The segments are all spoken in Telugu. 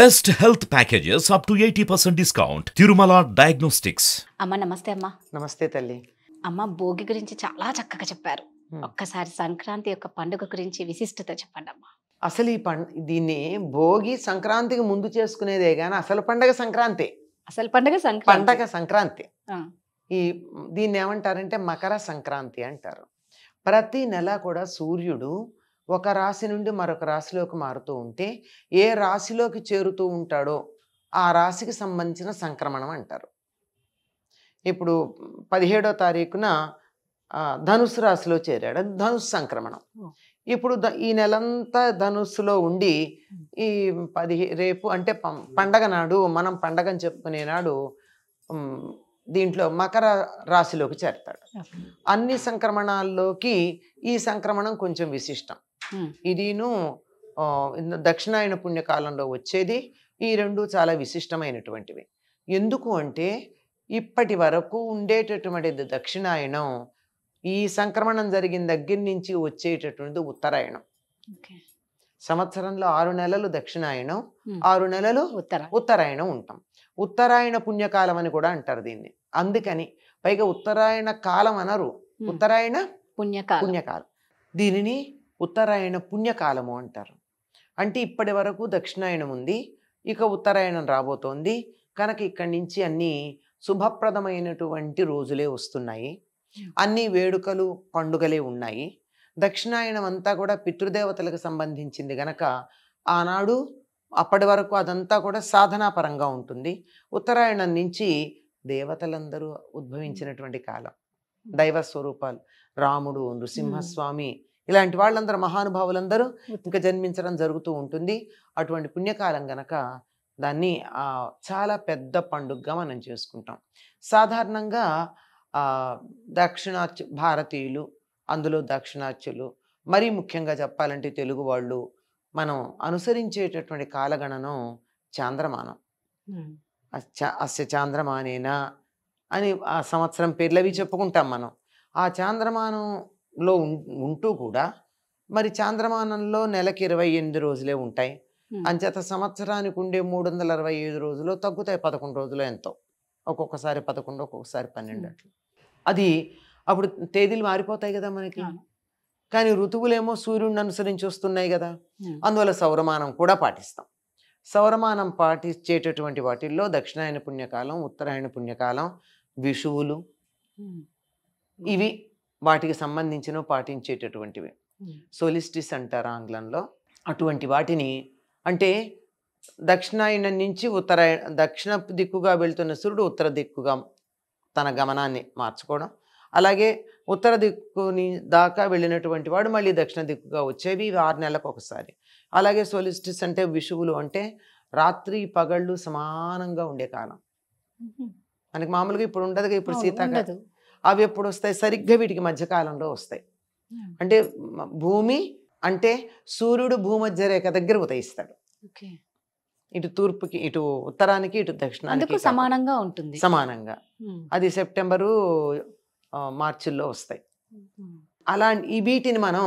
Best health packages up to eighty percent discount Tirumala diagnostics అమ్మ నమస్తే అమ్మ నమస్తే తల్లి అమ్మ భోగి గురించి చాలా చక్కగా చెప్పారు ఒక్కసారి సంక్రాంతి యొక్క పండుగ గురించి విశిష్టత చెప్పండి అమ్మ అసలు ఈ పండు దీన్ని భోగి సంక్రాంతికి ముందు చేసుకునేదే కానీ అసలు పండగ సంక్రాంతి అసలు పండుగ సంక్రాంతి పండగ సంక్రాంతి ఈ దీన్ని ఏమంటారంటే మకర సంక్రాంతి అంటారు ప్రతి నెల కూడా సూర్యుడు ఒక రాశి నుండి మరొక రాశిలోకి మారుతూ ఉంటే ఏ రాశిలోకి చేరుతూ ఉంటాడో ఆ రాశికి సంబంధించిన సంక్రమణం అంటారు ఇప్పుడు పదిహేడో తారీఖున ధనుసు రాశిలో చేరాడు అది ధనుసు సంక్రమణం ఇప్పుడు ఈ నెలంతా ధనుస్సులో ఉండి ఈ పది రేపు అంటే పండగ నాడు మనం పండగని చెప్పుకునే నాడు దీంట్లో మకర రాశిలోకి చేరతాడు అన్ని సంక్రమణాల్లోకి ఈ సంక్రమణం కొంచెం విశిష్టం ఇదిను దక్షిణాయన పుణ్యకాలంలో వచ్చేది ఈ రెండు చాలా విశిష్టమైనటువంటివి ఎందుకు అంటే ఇప్పటి వరకు ఉండేటటువంటి దక్షిణాయనం ఈ సంక్రమణం జరిగిన దగ్గర నుంచి వచ్చేటటువంటిది ఉత్తరాయణం సంవత్సరంలో ఆరు నెలలు దక్షిణాయనం ఆరు నెలలు ఉత్తరాయణం ఉంటాం ఉత్తరాయణ పుణ్యకాలం అని కూడా అంటారు దీన్ని అందుకని పైగా ఉత్తరాయణ కాలం అనరు ఉత్తరాయణ పుణ్యకాలం పుణ్యకాలం దీనిని ఉత్తరాయణ పుణ్యకాలము అంటారు అంటే ఇప్పటి వరకు దక్షిణాయనం ఉంది ఇక ఉత్తరాయణం రాబోతోంది కనుక ఇక్కడి నుంచి అన్నీ శుభప్రదమైనటువంటి రోజులే వస్తున్నాయి అన్ని వేడుకలు పండుగలే ఉన్నాయి దక్షిణాయనం అంతా కూడా పితృదేవతలకు సంబంధించింది గనక ఆనాడు అప్పటి వరకు అదంతా కూడా సాధనాపరంగా ఉంటుంది ఉత్తరాయణం నుంచి దేవతలందరూ ఉద్భవించినటువంటి కాలం దైవ స్వరూపాలు రాముడు నృసింహస్వామి ఇలాంటి వాళ్ళందరూ మహానుభావులందరూ ఇంకా జన్మించడం జరుగుతూ ఉంటుంది అటువంటి పుణ్యకాలం గనక దాన్ని చాలా పెద్ద పండుగగా మనం చేసుకుంటాం సాధారణంగా దక్షిణాచ భారతీయులు అందులో దక్షిణాత్యులు మరీ ముఖ్యంగా చెప్పాలంటే తెలుగు వాళ్ళు మనం అనుసరించేటటువంటి కాలగణనం చాంద్రమానం అస్య చాంద్రమానేనా అని ఆ సంవత్సరం పేర్లవి చెప్పుకుంటాం మనం ఆ చాంద్రమానం లో ఉంటూ కూడా మరి చాంద్రమానంలో నెలకి ఇరవై ఎనిమిది రోజులే ఉంటాయి అంచేత సంవత్సరానికి ఉండే మూడు వందల అరవై ఐదు రోజులు తగ్గుతాయి పదకొండు రోజులు ఎంతో ఒక్కొక్కసారి పదకొండు ఒక్కొక్కసారి పన్నెండు అట్లా అది అప్పుడు తేదీలు మారిపోతాయి కదా మనకి కానీ ఋతువులేమో సూర్యుడిని అనుసరించి వస్తున్నాయి కదా అందువల్ల సౌరమానం కూడా పాటిస్తాం సౌరమానం పాటించేటటువంటి వాటిల్లో దక్షిణాయన పుణ్యకాలం ఉత్తరాయణ పుణ్యకాలం విషువులు ఇవి వాటికి సంబంధించిన పాటించేటటువంటివి సోలిస్టిస్ అంటారు ఆంగ్లంలో అటువంటి వాటిని అంటే దక్షిణాయనం నుంచి ఉత్తర దక్షిణ దిక్కుగా వెళ్తున్న సూర్యుడు ఉత్తర దిక్కుగా తన గమనాన్ని మార్చుకోవడం అలాగే ఉత్తర దిక్కుని దాకా వెళ్ళినటువంటి వాడు మళ్ళీ దక్షిణ దిక్కుగా వచ్చేవి ఆరు నెలలకు ఒకసారి అలాగే సోలిస్టిస్ అంటే విషువులు అంటే రాత్రి పగళ్ళు సమానంగా ఉండే కాలం మనకి మామూలుగా ఇప్పుడు ఉండదు ఇప్పుడు శీతాకాలం అవి ఎప్పుడు వస్తాయి సరిగ్గా వీటికి మధ్యకాలంలో వస్తాయి hmm. అంటే భూమి అంటే సూర్యుడు భూమధ్య రేఖ దగ్గర ఉదయిస్తాడు ఇటు తూర్పుకి ఇటు ఉత్తరానికి ఇటు దక్షిణానికి సమానంగా ఉంటుంది సమానంగా hmm. అది సెప్టెంబరు మార్చిల్లో వస్తాయి hmm. అలా ఈ వీటిని మనం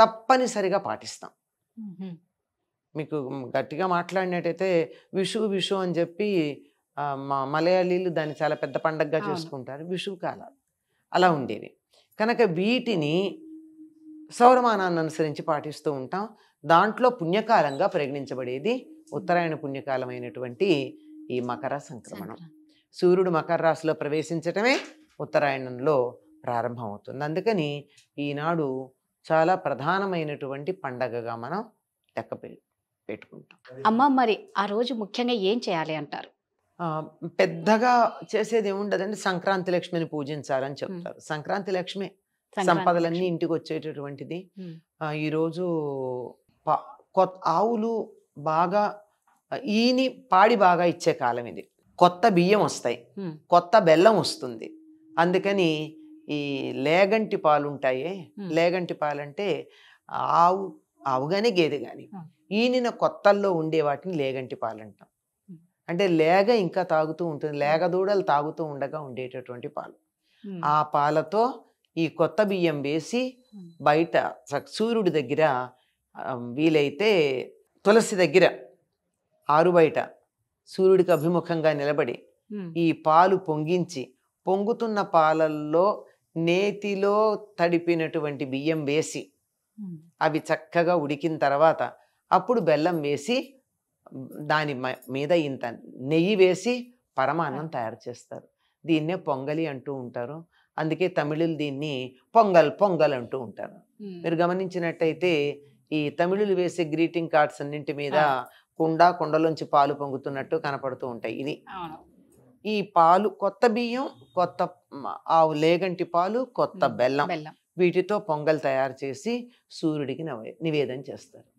తప్పనిసరిగా పాటిస్తాం మీకు గట్టిగా మాట్లాడినట్టయితే విషు విషు అని చెప్పి మా మలయాళీలు దాన్ని చాలా పెద్ద పండగగా చేసుకుంటారు విషువు కాలాలు అలా ఉండేవి కనుక వీటిని సౌరమానాన్ని అనుసరించి పాటిస్తూ ఉంటాం దాంట్లో పుణ్యకాలంగా పరిగణించబడేది ఉత్తరాయణ పుణ్యకాలమైనటువంటి ఈ మకర సంక్రమణం సూర్యుడు మకర రాశిలో ప్రవేశించటమే ఉత్తరాయణంలో ప్రారంభమవుతుంది అందుకని ఈనాడు చాలా ప్రధానమైనటువంటి పండగగా మనం లెక్క పెట్టుకుంటాం అమ్మ మరి ఆ రోజు ముఖ్యంగా ఏం చేయాలి అంటారు పెద్దగా చేసేది ఏముండదండి సంక్రాంతి లక్ష్మిని పూజించాలని చెప్తారు సంక్రాంతి లక్ష్మి సంపదలన్నీ ఇంటికి వచ్చేటటువంటిది ఈరోజు కొత్త ఆవులు బాగా ఈని పాడి బాగా ఇచ్చే కాలం ఇది కొత్త బియ్యం వస్తాయి కొత్త బెల్లం వస్తుంది అందుకని ఈ లేగంటి పాలు ఉంటాయి లేగంటి పాలంటే ఆవు ఆవు కానీ గేదె కానీ ఈనిన కొత్తల్లో ఉండే వాటిని లేగంటి పాలు అంటాం అంటే లేగ ఇంకా తాగుతూ ఉంటుంది లేగ దూడలు తాగుతూ ఉండగా ఉండేటటువంటి పాలు ఆ పాలతో ఈ కొత్త బియ్యం వేసి బయట సూర్యుడి దగ్గర వీలైతే తులసి దగ్గర ఆరు బయట సూర్యుడికి అభిముఖంగా నిలబడి ఈ పాలు పొంగించి పొంగుతున్న పాలల్లో నేతిలో తడిపినటువంటి బియ్యం వేసి అవి చక్కగా ఉడికిన తర్వాత అప్పుడు బెల్లం వేసి దాని మీద ఇంత నెయ్యి వేసి పరమాన్నం తయారు చేస్తారు దీన్నే పొంగలి అంటూ ఉంటారు అందుకే తమిళులు దీన్ని పొంగల్ పొంగల్ అంటూ ఉంటారు మీరు గమనించినట్టయితే ఈ తమిళులు వేసే గ్రీటింగ్ కార్డ్స్ అన్నింటి మీద కుండ కుండలోంచి పాలు పొంగుతున్నట్టు కనపడుతూ ఉంటాయి ఇది ఈ పాలు కొత్త బియ్యం కొత్త ఆవు లేగంటి పాలు కొత్త బెల్లం వీటితో పొంగల్ తయారు చేసి సూర్యుడికి నివేదన చేస్తారు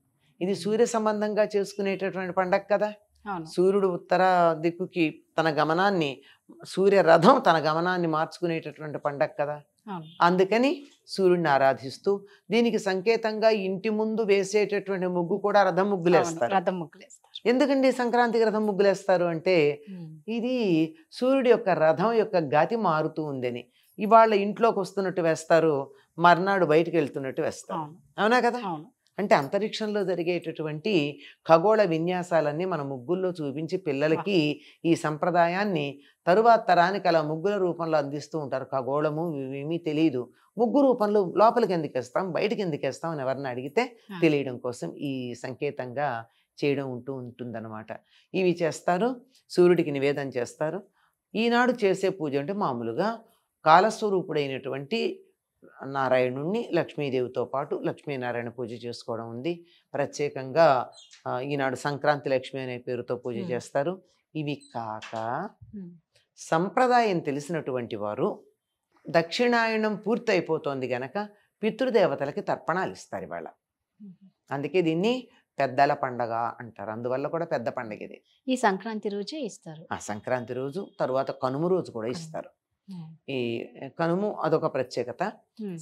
ఇది సూర్య సంబంధంగా చేసుకునేటటువంటి పండగ కదా సూర్యుడు ఉత్తర దిక్కుకి తన గమనాన్ని సూర్య రథం తన గమనాన్ని మార్చుకునేటటువంటి పండగ కదా అందుకని సూర్యుడిని ఆరాధిస్తూ దీనికి సంకేతంగా ఇంటి ముందు వేసేటటువంటి ముగ్గు కూడా రథం ముగ్గులేస్తారు రథం ముగ్గులేస్తారు ఎందుకండి సంక్రాంతికి రథం ముగ్గులేస్తారు అంటే ఇది సూర్యుడి యొక్క రథం యొక్క గతి మారుతూ ఉందని ఇవాళ ఇంట్లోకి వస్తున్నట్టు వేస్తారు మర్నాడు బయటకు వెళ్తున్నట్టు వేస్తారు అవునా కదా అంటే అంతరిక్షంలో జరిగేటటువంటి ఖగోళ విన్యాసాలన్నీ మన ముగ్గుల్లో చూపించి పిల్లలకి ఈ సంప్రదాయాన్ని తరువాత తరానికి అలా ముగ్గుల రూపంలో అందిస్తూ ఉంటారు ఖగోళము ఏమీ తెలియదు ముగ్గు రూపంలో లోపలికి ఎందుకు వేస్తాం బయటకి ఎందుకు వేస్తాం అని ఎవరిని అడిగితే తెలియడం కోసం ఈ సంకేతంగా చేయడం ఉంటూ ఉంటుందన్నమాట ఇవి చేస్తారు సూర్యుడికి నివేదన చేస్తారు ఈనాడు చేసే పూజ అంటే మామూలుగా కాలస్వరూపుడైనటువంటి నారాయణుణ్ణి లక్ష్మీదేవితో పాటు లక్ష్మీనారాయణ పూజ చేసుకోవడం ఉంది ప్రత్యేకంగా ఈనాడు సంక్రాంతి లక్ష్మి అనే పేరుతో పూజ చేస్తారు ఇవి కాక సంప్రదాయం తెలిసినటువంటి వారు దక్షిణాయనం పూర్తయిపోతోంది గనక పితృదేవతలకి తర్పణాలు ఇస్తారు ఇవాళ అందుకే దీన్ని పెద్దల పండగ అంటారు అందువల్ల కూడా పెద్ద పండగ ఇది ఈ సంక్రాంతి రోజే ఇస్తారు ఆ సంక్రాంతి రోజు తర్వాత కనుమ రోజు కూడా ఇస్తారు ఈ కనుము అదొక ప్రత్యేకత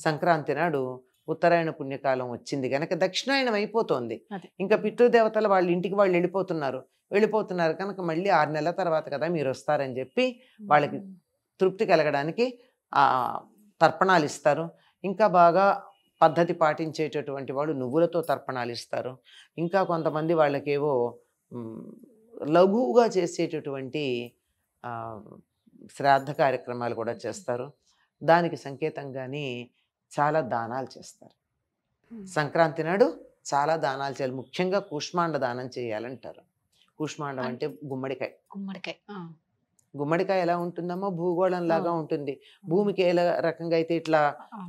సంక్రాంతి నాడు ఉత్తరాయణ పుణ్యకాలం వచ్చింది కనుక దక్షిణాయనం అయిపోతుంది ఇంకా పితృదేవతలు వాళ్ళ ఇంటికి వాళ్ళు వెళ్ళిపోతున్నారు వెళ్ళిపోతున్నారు కనుక మళ్ళీ ఆరు నెలల తర్వాత కదా మీరు వస్తారని చెప్పి వాళ్ళకి తృప్తి కలగడానికి తర్పణాలు ఇస్తారు ఇంకా బాగా పద్ధతి పాటించేటటువంటి వాళ్ళు నువ్వులతో తర్పణాలు ఇస్తారు ఇంకా కొంతమంది వాళ్ళకేవో లఘువుగా చేసేటటువంటి శ్రాద్ధ కార్యక్రమాలు కూడా చేస్తారు దానికి సంకేతంగానే చాలా దానాలు చేస్తారు సంక్రాంతి నాడు చాలా దానాలు చేయాలి ముఖ్యంగా కూష్మాండ దానం చేయాలంటారు కూష్మాండం అంటే గుమ్మడికాయ గుమ్మడికాయ గుమ్మడికాయ ఎలా ఉంటుందమ్మో భూగోళం లాగా ఉంటుంది భూమికి ఎలా రకంగా అయితే ఇట్లా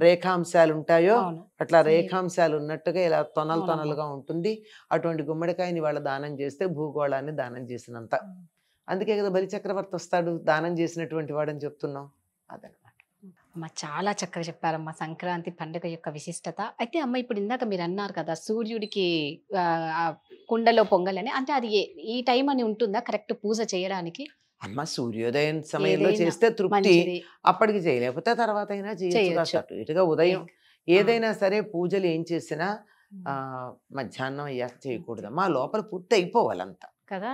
రేఖాంశాలు ఉంటాయో అట్లా రేఖాంశాలు ఉన్నట్టుగా ఇలా తొనలు తొనలుగా ఉంటుంది అటువంటి గుమ్మడికాయని వాళ్ళ దానం చేస్తే భూగోళాన్ని దానం చేసినంత అందుకే కదా బలి చక్రవర్తి వస్తాడు దానం చేసినటువంటి వాడని చెప్తున్నాం అదనమాట అమ్మ చాలా చక్కగా చెప్పారమ్మా సంక్రాంతి పండుగ యొక్క విశిష్టత అయితే అమ్మ ఇప్పుడు ఇందాక మీరు అన్నారు కదా సూర్యుడికి కుండలో అని అంటే అది ఈ టైం అని ఉంటుందా కరెక్ట్ పూజ చేయడానికి అమ్మ సూర్యోదయం సమయంలో చేస్తే తృప్తి అప్పటికి చేయలేకపోతే తర్వాత అయినా చేయొచ్చు అటు ఇటుగా ఉదయం ఏదైనా సరే పూజలు ఏం చేసినా మధ్యాహ్నం అయ్యాక చేయకూడదమ్మా లోపల పూర్తి అయిపోవాలంతా కదా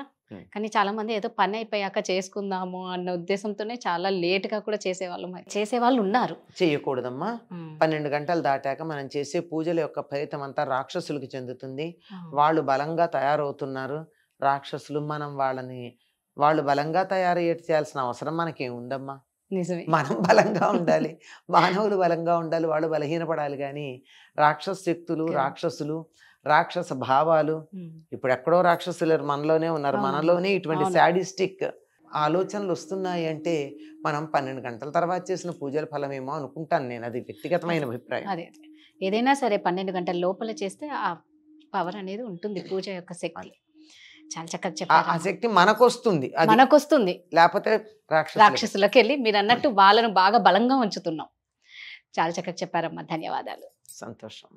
కానీ చాలా మంది ఏదో పని అయిపోయాక చేసుకుందాము అన్న ఉద్దేశంతోనే చాలా గా కూడా చేసేవాళ్ళు చేసేవాళ్ళు ఉన్నారు చేయకూడదమ్మా పన్నెండు గంటలు దాటాక మనం చేసే పూజల యొక్క ఫలితం అంతా రాక్షసులకు చెందుతుంది వాళ్ళు బలంగా తయారవుతున్నారు రాక్షసులు మనం వాళ్ళని వాళ్ళు బలంగా తయారు చేయాల్సిన అవసరం మనకేం ఉందమ్మా నిజమే మనం బలంగా ఉండాలి మానవులు బలంగా ఉండాలి వాళ్ళు బలహీనపడాలి కానీ రాక్షస శక్తులు రాక్షసులు రాక్షస భావాలు ఇప్పుడు ఎక్కడో రాక్షసులు మనలోనే ఉన్నారు మనలోనే ఇటువంటి శాడిస్టిక్ ఆలోచనలు వస్తున్నాయి అంటే మనం పన్నెండు గంటల తర్వాత చేసిన పూజల ఫలమేమో అనుకుంటాను నేను అది వ్యక్తిగతమైన అభిప్రాయం ఏదైనా సరే పన్నెండు గంటల లోపల చేస్తే ఆ పవర్ అనేది ఉంటుంది పూజ యొక్క శక్తి చాలా చక్కగా చెప్పాలి ఆ శక్తి మనకొస్తుంది మనకొస్తుంది లేకపోతే రాక్షసులకు వెళ్ళి మీరు అన్నట్టు వాళ్ళను బాగా బలంగా ఉంచుతున్నాం చాలా చక్కగా చెప్పారమ్మా ధన్యవాదాలు సంతోషం